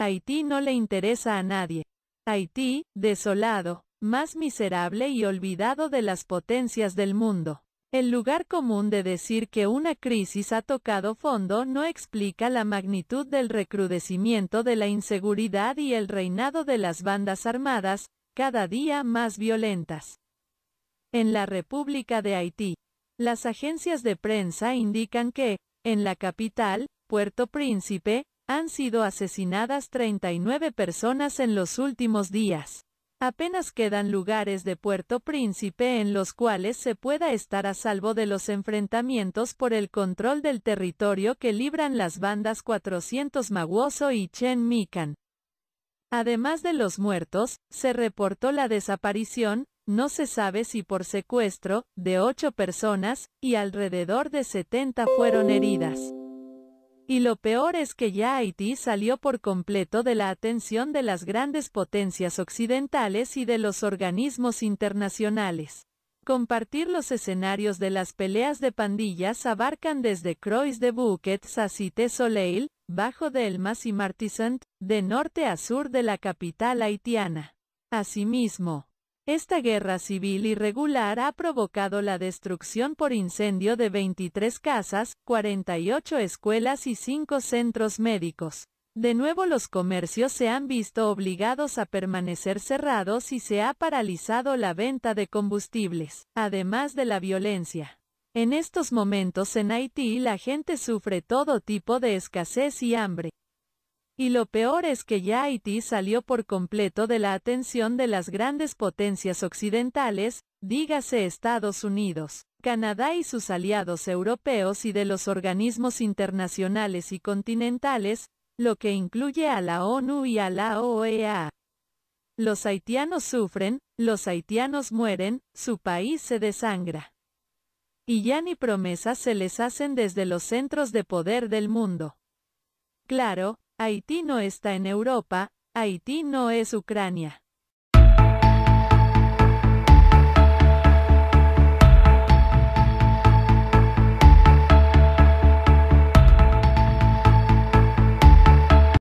Haití no le interesa a nadie. Haití, desolado, más miserable y olvidado de las potencias del mundo. El lugar común de decir que una crisis ha tocado fondo no explica la magnitud del recrudecimiento de la inseguridad y el reinado de las bandas armadas, cada día más violentas. En la República de Haití, las agencias de prensa indican que, en la capital, Puerto Príncipe, han sido asesinadas 39 personas en los últimos días. Apenas quedan lugares de Puerto Príncipe en los cuales se pueda estar a salvo de los enfrentamientos por el control del territorio que libran las bandas 400 Maguoso y Chen Mikan. Además de los muertos, se reportó la desaparición, no se sabe si por secuestro, de ocho personas, y alrededor de 70 fueron heridas. Y lo peor es que ya Haití salió por completo de la atención de las grandes potencias occidentales y de los organismos internacionales. Compartir los escenarios de las peleas de pandillas abarcan desde Croix de Bouquets a Cité Soleil, Bajo Delmas y Martisant, de norte a sur de la capital haitiana. Asimismo, esta guerra civil irregular ha provocado la destrucción por incendio de 23 casas, 48 escuelas y 5 centros médicos. De nuevo los comercios se han visto obligados a permanecer cerrados y se ha paralizado la venta de combustibles, además de la violencia. En estos momentos en Haití la gente sufre todo tipo de escasez y hambre. Y lo peor es que ya Haití salió por completo de la atención de las grandes potencias occidentales, dígase Estados Unidos, Canadá y sus aliados europeos y de los organismos internacionales y continentales, lo que incluye a la ONU y a la OEA. Los haitianos sufren, los haitianos mueren, su país se desangra. Y ya ni promesas se les hacen desde los centros de poder del mundo. Claro, Haití no está en Europa, Haití no es Ucrania.